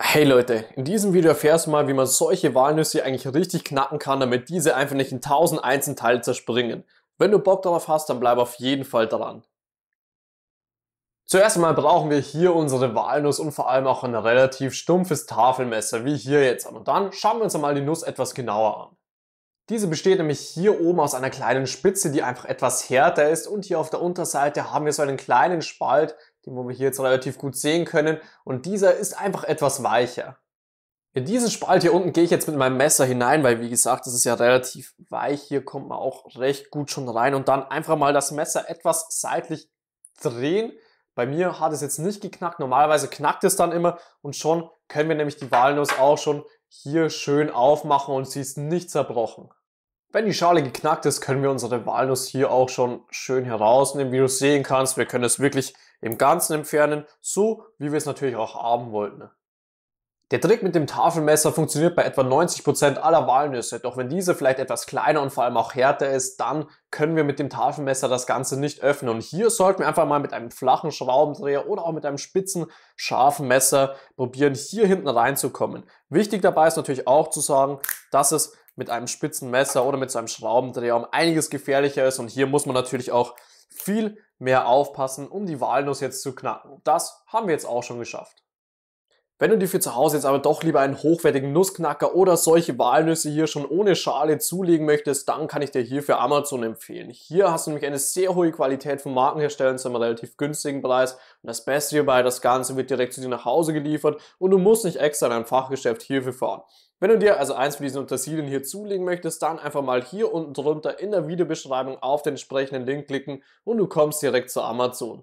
Hey Leute, in diesem Video erfährst du mal, wie man solche Walnüsse eigentlich richtig knacken kann, damit diese einfach nicht in tausend Einzelteile zerspringen. Wenn du Bock darauf hast, dann bleib auf jeden Fall dran. Zuerst einmal brauchen wir hier unsere Walnuss und vor allem auch ein relativ stumpfes Tafelmesser, wie hier jetzt an. Und dann schauen wir uns einmal die Nuss etwas genauer an. Diese besteht nämlich hier oben aus einer kleinen Spitze, die einfach etwas härter ist und hier auf der Unterseite haben wir so einen kleinen Spalt, den wo wir hier jetzt relativ gut sehen können. Und dieser ist einfach etwas weicher. In diesen Spalt hier unten gehe ich jetzt mit meinem Messer hinein, weil wie gesagt, das ist ja relativ weich. Hier kommt man auch recht gut schon rein und dann einfach mal das Messer etwas seitlich drehen. Bei mir hat es jetzt nicht geknackt. Normalerweise knackt es dann immer und schon können wir nämlich die Walnuss auch schon hier schön aufmachen und sie ist nicht zerbrochen. Wenn die Schale geknackt ist, können wir unsere Walnuss hier auch schon schön herausnehmen. Wie du sehen kannst, wir können es wirklich im Ganzen entfernen, so wie wir es natürlich auch haben wollten. Ne? Der Trick mit dem Tafelmesser funktioniert bei etwa 90% Prozent aller Walnüsse, doch wenn diese vielleicht etwas kleiner und vor allem auch härter ist, dann können wir mit dem Tafelmesser das Ganze nicht öffnen. Und hier sollten wir einfach mal mit einem flachen Schraubendreher oder auch mit einem spitzen, scharfen Messer probieren, hier hinten reinzukommen. Wichtig dabei ist natürlich auch zu sagen, dass es mit einem spitzen Messer oder mit so einem Schraubendreher um einiges gefährlicher ist und hier muss man natürlich auch viel mehr aufpassen, um die Walnuss jetzt zu knacken. Das haben wir jetzt auch schon geschafft. Wenn du dir für zu Hause jetzt aber doch lieber einen hochwertigen Nussknacker oder solche Walnüsse hier schon ohne Schale zulegen möchtest, dann kann ich dir hierfür Amazon empfehlen. Hier hast du nämlich eine sehr hohe Qualität von Markenherstellern zu einem relativ günstigen Preis. Und das Beste hierbei, das Ganze wird direkt zu dir nach Hause geliefert und du musst nicht extra in ein Fachgeschäft hierfür fahren. Wenn du dir also eins von diesen Utensilien hier zulegen möchtest, dann einfach mal hier unten drunter in der Videobeschreibung auf den entsprechenden Link klicken und du kommst direkt zu Amazon.